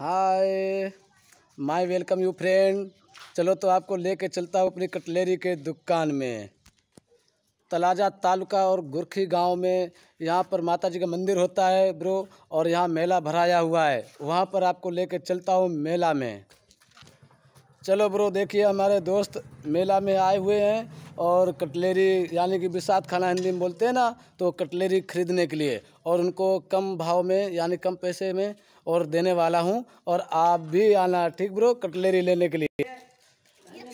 Hi my welcome you friend चलो तो आपको लेके चलता हूँ अपनी कटलेरी के दुकान में तलाजा तालुका और गुरखी गांव में यहाँ पर माता जी का मंदिर होता है ब्रो और यहाँ मेला भराया हुआ है वहाँ पर आपको लेके चलता हूँ मेला में चलो ब्रो देखिए हमारे दोस्त मेला में आए हुए हैं और कटलेरी यानी कि बिसात खाना हिंदी में बोलते हैं ना तो कटलेरी खरीदने के लिए और उनको कम भाव में यानी कम पैसे में और देने वाला हूँ और आप भी आना ठीक ब्रो कटलेरी लेने के लिए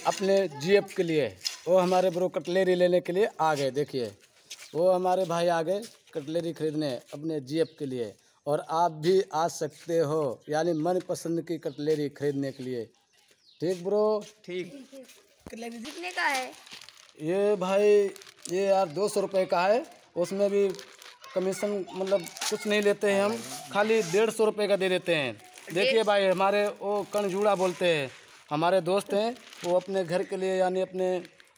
अपने जीएफ के लिए वो हमारे ब्रो कटलेरी लेने के लिए आ गए देखिए वो हमारे भाई आ गए कटलेरी खरीदने अपने जीएफ के लिए और आप भी आ सकते हो यानी मनपसंद की कटलेरी खरीदने के लिए ठीक ब्रो ठीक कटलेरी कितने का है ये भाई ये यार दो सौ रुपये का है उसमें भी कमीशन मतलब कुछ नहीं लेते हैं हम खाली डेढ़ सौ रुपये का दे देते हैं देखिए भाई हमारे वो कणजूड़ा बोलते हैं हमारे दोस्त हैं वो अपने घर के लिए यानी अपने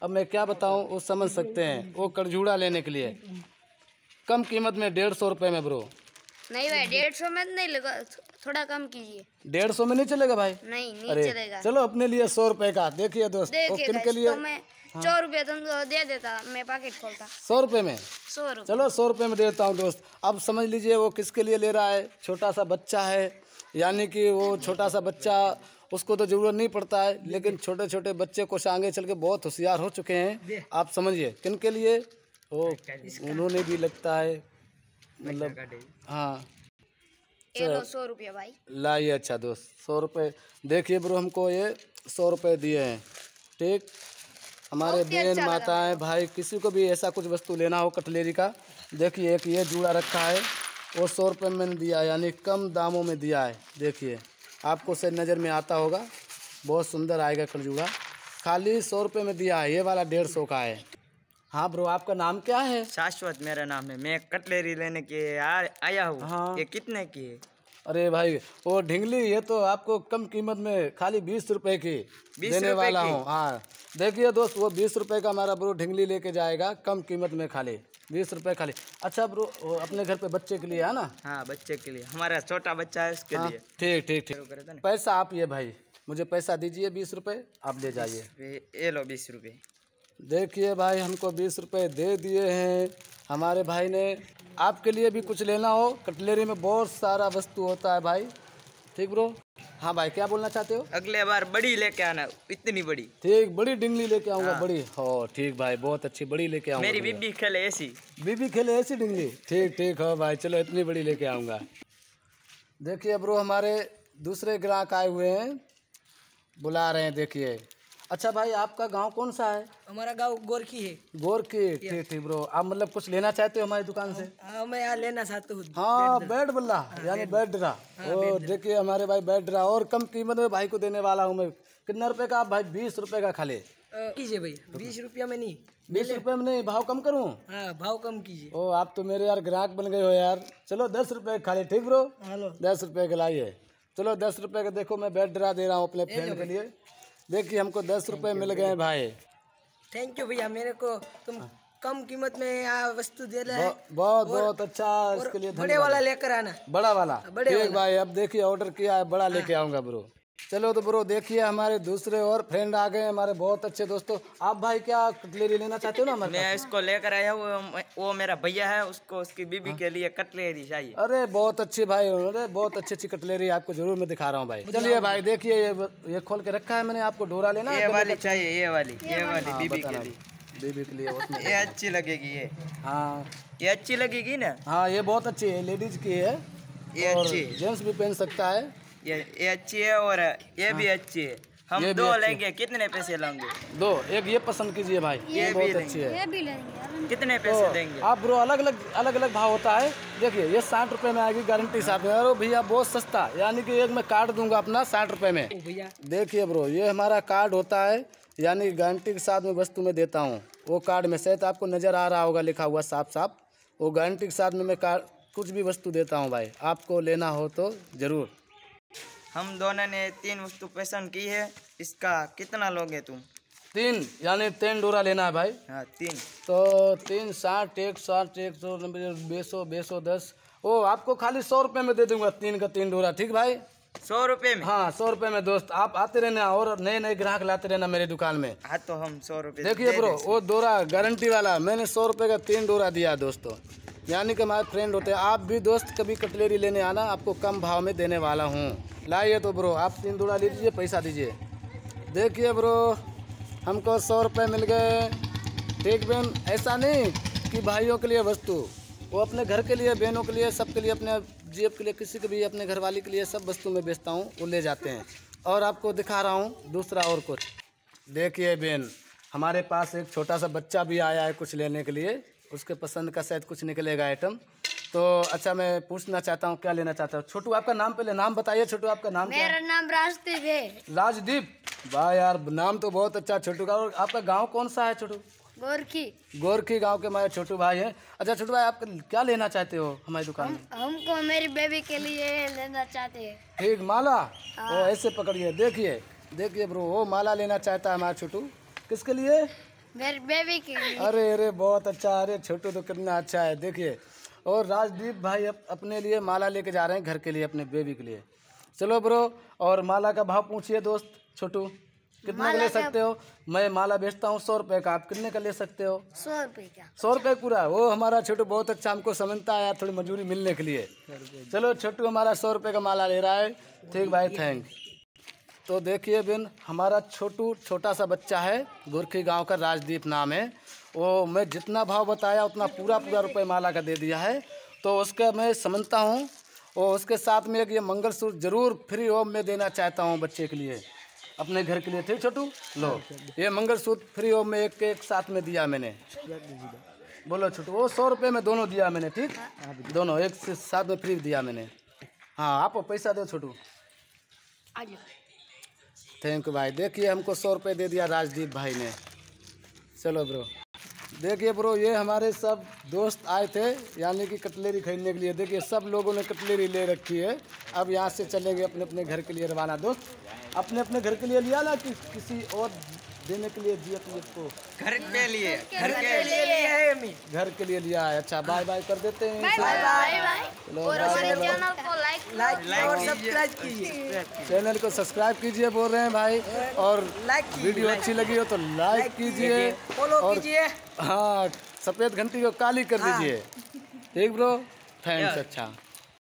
अब मैं क्या बताऊँ वो समझ सकते हैं वो कणजूड़ा लेने के लिए कम कीमत में डेढ़ सौ रुपये में ब्रो नहीं भाई डेढ़ सौ में नहीं लगा थोड़ा कम कीजिए डेढ़ सौ में नहीं चलेगा भाई नहीं नहीं चलेगा चलो अपने लिए सौ रुपए का देखिए दोस्त किन के लिए हाँ। सौ रूपये तो दे देता मैं पैकेट खोलता सौ रुपये में सौ चलो सौ रुपये में दे देता हूँ दोस्त अब समझ लीजिए वो किसके लिए ले रहा है छोटा सा बच्चा है यानी कि वो छोटा सा बच्चा उसको तो ज़रूरत नहीं पड़ता है लेकिन छोटे छोटे बच्चे को आगे चल के बहुत होशियार हो चुके हैं आप समझिए किन के लिए ओ, उन्होंने भी लगता है मतलब हाँ सौ रुपये भाई लाइए अच्छा दोस्त सौ रुपये देखिए ब्रो हमको ये सौ रुपये दिए हैं ठीक हमारे बहन अच्छा माताएं भाई किसी को भी ऐसा कुछ वस्तु लेना हो कटलेरी का देखिए एक ये जूड़ा रखा है वो सौ रुपये में मैंने दिया है यानी कम दामों में दिया है देखिए आपको से नज़र में आता होगा बहुत सुंदर आएगा कल जूड़ा खाली सौ रुपये में दिया है ये वाला डेढ़ सौ का है हाँ ब्रो आपका नाम क्या है शाश्वत मेरा नाम है मैं कटलेरी लेने के आया हूँ हाँ ये कितने की है अरे भाई वो ढिंगली ये तो आपको कम कीमत में खाली बीस रुपए की देने वाला हूँ हाँ देखिए दोस्त वो बीस रुपए का हमारा ब्रो ढिंगली लेके जाएगा कम कीमत में खाली बीस रुपए खाली अच्छा ब्रो अपने घर पे बच्चे के लिए है ना हाँ बच्चे के लिए हमारा छोटा बच्चा है उसके हाँ, लिए ठीक ठीक ठीक तो पैसा आप ये भाई मुझे पैसा दीजिए बीस रुपये आप ले जाइए ये लो बीस रुपये देखिए भाई हमको बीस रुपये दे दिए हैं हमारे भाई ने आपके लिए भी कुछ लेना हो कटलेरी में बहुत सारा वस्तु होता है भाई ठीक ब्रो हाँ भाई क्या बोलना चाहते हो अगले बार बड़ी लेके आना इतनी बड़ी ठीक बड़ी डिंगली लेके आऊंगा हाँ। बड़ी हो ठीक भाई बहुत अच्छी बड़ी लेके आऊंगा मेरी बीबी खेले ऐसी बीबी खेले ऐसी डिंगली ठीक ठीक हो भाई चलो इतनी बड़ी लेके आऊंगा देखिए ब्रो हमारे दूसरे ग्राहक आए हुए हैं बुला रहे हैं देखिए अच्छा भाई आपका गांव कौन सा है हमारा गांव गोरखी है गोरखी ठीक ठीक ब्रो आप मतलब कुछ लेना चाहते हो हमारी दुकान से हाँ मैं यहाँ लेना चाहता हूँ हाँ बैट बल्ला हाँ, यानी बैट रहा और देखिए हमारे भाई बेड रहा और कम कीमत में भाई को देने वाला हूँ मैं कितना रुपए का आप भाई बीस रुपए का खाले कीजिए भाई बीस रुपया में नहीं बीस रुपए में नहीं भाव कम करूँ हाँ, भाव कम कीजिए ओ आप तो मेरे यार ग्राहक बन गए हो यार चलो दस रुपये खाले ठीक ब्रो हेलो हाँ, दस रुपए के लाइए चलो दस रुपए का देखो मैं बेड ड्रा दे रहा हूँ अपने फ्रेंड के लिए देखिए हमको दस रुपए मिल गए भाई थैंक यू भैया मेरे को तुम हाँ। कम कीमत में वस्तु दे रहे बहुत बहुत अच्छा इसके लिए बड़े वाला लेकर आना बड़ा वाला बड़े भाई अब देखिए ऑर्डर किया है बड़ा हाँ। लेके आऊंगा ब्रो चलो तो ब्रो देखिए हमारे दूसरे और फ्रेंड आ गए हमारे बहुत अच्छे दोस्तों आप भाई क्या कटलेरी लेना चाहते हो ना मैं इसको लेकर आया वो वो मेरा भैया है उसको उसकी बीबी हाँ? के लिए कटलेरी चाहिए अरे बहुत अच्छी भाई अरे बहुत अच्छी अच्छी कटलेरी आपको जरूर मैं दिखा रहा हूँ भाई चलिए भाई देखिए ये ये खोल के रखा है मैंने आपको डोरा लेना ये वाली चाहिए ये वाली ये वाली हाँ, बीबी के लिए बीबी के लिए ये अच्छी लगेगी ये हाँ ये अच्छी लगेगी ना हाँ ये बहुत अच्छी है लेडीज की है ये अच्छी जेंट्स भी पहन सकता है ये ये अच्छी है और ये भी हाँ। अच्छी है हम दो लेंगे कितने पैसे लेंगे दो एक ये पसंद कीजिए भाई ये, ये बहुत अच्छी है ये भी लेंगे कितने तो पैसे तो देंगे आप ब्रो अलग अलग अलग अलग भाव होता है देखिए ये साठ रुपए में आएगी गारंटी साथ में भैया बहुत सस्ता यानी कि एक मैं कार्ड दूंगा अपना साठ रुपए में देखिए ब्रो ये हमारा कार्ड होता है यानी गारंटी के साथ में वस्तु में देता हूँ वो कार्ड में शायद आपको नज़र आ रहा होगा लिखा हुआ साफ साफ वो गारंटी के साथ में मैं कार्ड कुछ भी वस्तु देता हूँ भाई आपको लेना हो तो ज़रूर हम दोनों ने तीन वस्तु पसंद की है इसका कितना लोगे तुम तीन यानी तीन डोरा लेना है भाई हाँ तीन तो तीन साठ एक साठ एक सौ बेसो बेसो दस ओ आपको खाली सौ रुपये में दे दूंगा तीन का तीन डोरा ठीक भाई सौ रुपए में हाँ सौ रुपए में दोस्त आप आते रहना और नए नए ग्राहक लाते रहना मेरे दुकान में हाँ तो हम सौ रुपए देखिए ब्रो वो डोरा गारंटी वाला मैंने सौ रुपए का तीन डोरा दिया दोस्तों यानी कि हमारे फ्रेंड होते हैं आप भी दोस्त कभी कटलेरी लेने आना आपको कम भाव में देने वाला हूँ लाइए तो ब्रो आप तीन डोरा ले लीजिए पैसा दीजिए देखिए ब्रो हमको सौ रुपये मिल गए ठीक बहन ऐसा नहीं कि भाइयों के लिए वस्तु वो अपने घर के लिए बहनों के लिए सबके लिए अपने जेब के लिए किसी के भी अपने घरवाली के लिए सब वस्तु में बेचता हूँ वो ले जाते हैं और आपको दिखा रहा हूँ दूसरा और कुछ देखिए बेन हमारे पास एक छोटा सा बच्चा भी आया है कुछ लेने के लिए उसके पसंद का शायद कुछ निकलेगा आइटम तो अच्छा मैं पूछना चाहता हूँ क्या लेना चाहता हूँ छोटू आपका नाम पहले नाम बताइए छोटू आपका नाम मेरा क्या? नाम राजदीप है राजदीप वाह यार नाम तो बहुत अच्छा छोटू का और आपका गांव कौन सा है छोटू गोरखी गोरखी गांव के हमारे छोटू भाई हैं अच्छा छोटू भाई आप क्या लेना चाहते हो हमारी दुकान में हमको मेरी बेबी के लिए लेना चाहते हैं ठीक माला वो हाँ। ऐसे पकड़िए देखिए देखिए ब्रो वो माला लेना चाहता है हमारा छोटू किसके लिए मेरी बेबी के लिए अरे अरे बहुत अच्छा अरे छोटू तो कितना अच्छा है देखिए और राजदीप भाई अप, अपने लिए माला लेके जा रहे हैं घर के लिए अपने बेबी के लिए चलो ब्रो और माला का भाव पूछिए दोस्त छोटू कितना ले सकते हो मैं माला बेचता हूँ सौ रुपए का आप कितने का ले सकते हो सौ रुपए का सौ रुपए पूरा वो हमारा छोटू बहुत अच्छा हमको समझता है थोड़ी मजबूरी मिलने के लिए चलो छोटू हमारा सौ रुपए का माला ले रहा है ठीक भाई थैंक तो देखिए बिन हमारा छोटू छोटा सा बच्चा है गोरखी गांव का राजदीप नाम है वो मैं जितना भाव बताया उतना पूरा पूरा रुपये माला का दे दिया है तो उसका मैं समझता हूँ और उसके साथ में एक ये मंगलसूत्र ज़रूर फ्री होम में देना चाहता हूँ बच्चे के लिए अपने घर के लिए ठीक छोटू लो ये मंगलसूत्र फ्री हो में एक एक साथ में दिया मैंने बोलो छोटू वो सौ रुपये में दोनों दिया मैंने ठीक दोनों एक साथ में फ्री दिया मैंने हाँ आप पैसा दो छोटू थैंक यू भाई देखिए हमको सौ रुपये दे दिया राजदीप भाई ने चलो ब्रो देखिए ब्रो ये हमारे सब दोस्त आए थे यानी कि कटलेरी खरीदने के लिए देखिए सब लोगों ने कटलेरी ले रखी है अब यहाँ से चलेंगे अपने अपने घर के लिए रवाना दोस्त अपने अपने घर के लिए लिया ना कि किसी और देने के लिए दिया तुम इसको घर के लिए घर के लिए लिया है घर के लिए लिया है अच्छा बाय बाय कर देते हैं बाय लाइक और सब्सक्राइब कीजिए चैनल को सब्सक्राइब कीजिए बोल रहे हैं भाई और लाइक वीडियो अच्छी लगी हो तो लाइक कीजिए और हाँ सफ़ेद घंटी को काली कर हाँ। दीजिए ठीक ब्रो थैंक्स अच्छा